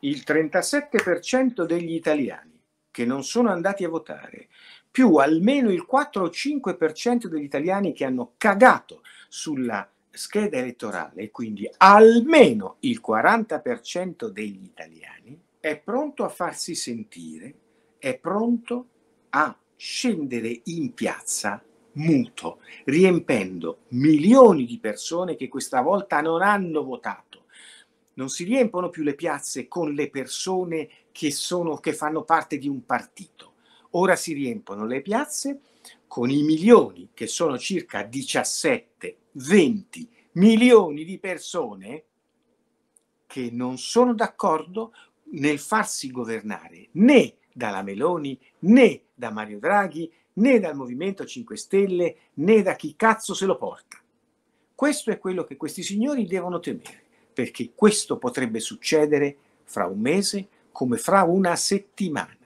il 37% degli italiani che non sono andati a votare, più almeno il 4 o 5% degli italiani che hanno cagato sulla scheda elettorale, quindi almeno il 40% degli italiani è pronto a farsi sentire, è pronto a scendere in piazza muto, riempendo milioni di persone che questa volta non hanno votato non si riempono più le piazze con le persone che, sono, che fanno parte di un partito. Ora si riempono le piazze con i milioni, che sono circa 17-20 milioni di persone che non sono d'accordo nel farsi governare né dalla Meloni né da Mario Draghi né dal Movimento 5 Stelle né da chi cazzo se lo porta. Questo è quello che questi signori devono temere perché questo potrebbe succedere fra un mese come fra una settimana.